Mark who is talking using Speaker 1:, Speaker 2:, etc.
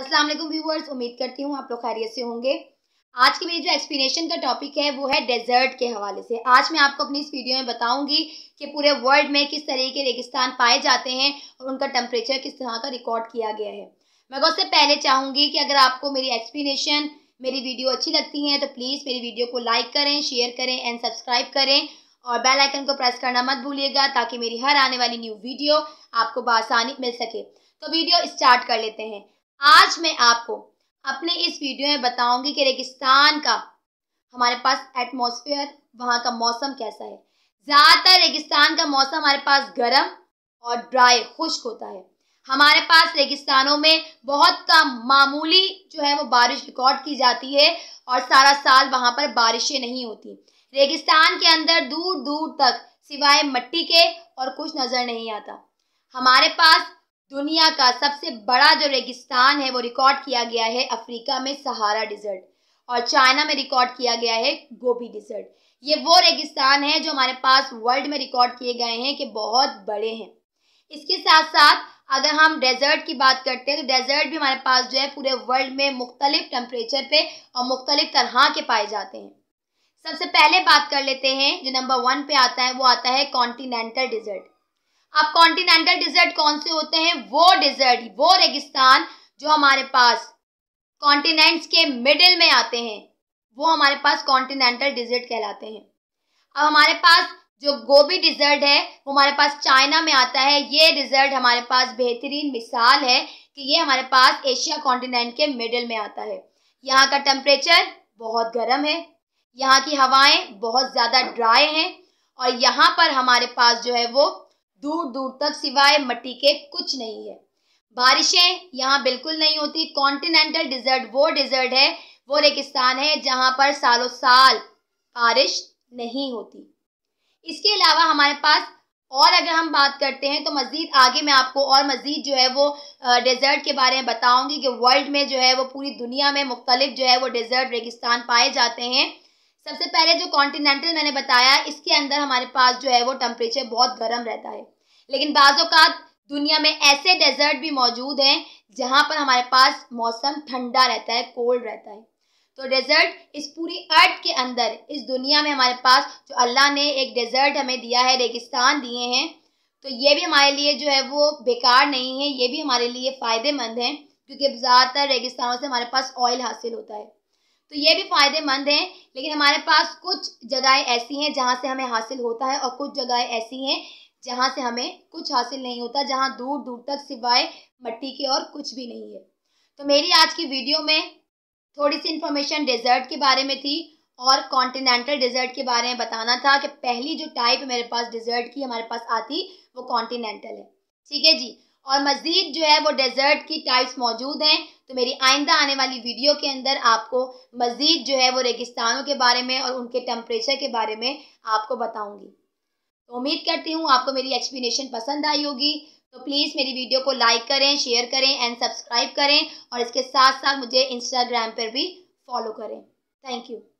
Speaker 1: अस्सलाम वालेकुम व्यूअर्स उम्मीद करती हूँ आप लोग खैरियत से होंगे आज की मेरी जो एक्सप्लेनेशन का टॉपिक है वो है डेजर्ट के हवाले से आज मैं आपको अपनी इस वीडियो में बताऊंगी कि पूरे वर्ल्ड में किस तरह के रेगिस्तान पाए जाते हैं और उनका टेम्परेचर किस तरह का रिकॉर्ड किया गया है मैं उससे पहले चाहूँगी कि अगर आपको मेरी एक्सप्लेनेशन मेरी वीडियो अच्छी लगती है तो प्लीज़ मेरी वीडियो को लाइक करें शेयर करें एंड सब्सक्राइब करें और बेल आइकन को प्रेस करना मत भूलिएगा ताकि मेरी हर आने वाली न्यू वीडियो आपको बसानी मिल सके तो वीडियो स्टार्ट कर लेते हैं आज मैं आपको अपने इस वीडियो में बताऊंगी कि रेगिस्तान का हमारे पास एटमॉस्फेयर वहाँ का मौसम कैसा है ज़्यादातर रेगिस्तान का मौसम हमारे पास गर्म और ड्राई खुश्क होता है हमारे पास रेगिस्तानों में बहुत कम मामूली जो है वो बारिश रिकॉर्ड की जाती है और सारा साल वहाँ पर बारिशें नहीं होती रेगिस्तान के अंदर दूर दूर तक सिवाय मट्टी के और कुछ नज़र नहीं आता हमारे पास दुनिया का सबसे बड़ा जो रेगिस्तान है वो रिकॉर्ड किया गया है अफ्रीका में सहारा डिजर्ट और चाइना में रिकॉर्ड किया गया है गोभी डिजर्ट ये वो रेगिस्तान है जो हमारे पास वर्ल्ड में रिकॉर्ड किए गए हैं कि बहुत बड़े हैं इसके साथ साथ अगर हम डेजर्ट की बात करते हैं तो डेजर्ट भी हमारे पास जो है पूरे वर्ल्ड में मुख्तलिफ टेम्परेचर पे और मुख्तलिफ तरह के पाए जाते हैं सबसे पहले बात कर लेते हैं जो नंबर वन पे आता है वो आता है कॉन्टीनेंटल डिजर्ट अब कॉन्टिनेंटल डिजर्ट कौन से होते हैं वो डिजर्ट वो रेगिस्तान जो हमारे पास कॉन्टिनेंट्स के मिडिल में आते हैं वो हमारे पास कॉन्टिनेंटल डिजर्ट कहलाते हैं अब हमारे पास जो गोभी डिजर्ट है वो हमारे पास चाइना में आता है ये डिजर्ट हमारे पास बेहतरीन मिसाल है कि ये हमारे पास एशिया कॉन्टिनेंट के मिडिल में आता है यहाँ का टेम्परेचर बहुत गर्म है यहाँ की हवाएं बहुत ज़्यादा ड्राई हैं और यहाँ पर हमारे पास जो है वो दूर दूर तक सिवाय मट्टी के कुछ नहीं है बारिशें यहाँ बिल्कुल नहीं होती कॉन्टिनेंटल डिजर्ट वो डिजर्ट है वो रेगिस्तान है जहाँ पर सालों साल बारिश नहीं होती इसके अलावा हमारे पास और अगर हम बात करते हैं तो मज़ीद आगे मैं आपको और मज़ीद जो है वो डेजर्ट के बारे में बताऊंगी कि वर्ल्ड में जो है वो पूरी दुनिया में मुख्तलिफ जो है वो डेजर्ट रेगिस्तान पाए जाते हैं सबसे पहले जो कॉन्टिनेंटल मैंने बताया इसके अंदर हमारे पास जो है वो टेम्परेचर बहुत गर्म रहता है लेकिन बाज़ात दुनिया में ऐसे डेजर्ट भी मौजूद हैं जहाँ पर हमारे पास मौसम ठंडा रहता है कोल्ड रहता है तो डेजर्ट इस पूरी अर्थ के अंदर इस दुनिया में हमारे पास जो अल्लाह ने एक डेजर्ट हमें दिया है रेगिस्तान दिए हैं तो ये भी हमारे लिए जो है वो बेकार नहीं है ये भी हमारे लिए फ़ायदेमंद हैं क्योंकि ज़्यादातर रेगिस्तानों से हमारे पास ऑयल हासिल होता है तो ये भी फ़ायदेमंद हैं लेकिन हमारे पास कुछ जगहें ऐसी हैं जहाँ से हमें हासिल होता है और कुछ जगहें ऐसी हैं जहाँ से हमें कुछ हासिल नहीं होता जहाँ दूर दूर तक सिवाय मट्टी के और कुछ भी नहीं है तो मेरी आज की वीडियो में थोड़ी सी इन्फॉर्मेशन डेजर्ट के बारे में थी और कॉन्टिनेंटल डेजर्ट के बारे में बताना था कि पहली जो टाइप मेरे पास डेजर्ट की हमारे पास आती वो कॉन्टिनेंटल है ठीक है जी और मज़ीद जो है वो डेजर्ट की टाइप्स मौजूद हैं तो मेरी आइंदा आने वाली वीडियो के अंदर आपको मज़ीद जो है वो रेगिस्तानों के बारे में और उनके टम्परेचर के बारे में आपको बताऊँगी तो उम्मीद करती हूँ आपको मेरी एक्सप्लेनेशन पसंद आई होगी तो प्लीज़ मेरी वीडियो को लाइक करें शेयर करें एंड सब्सक्राइब करें और इसके साथ साथ मुझे इंस्टाग्राम पर भी फॉलो करें थैंक यू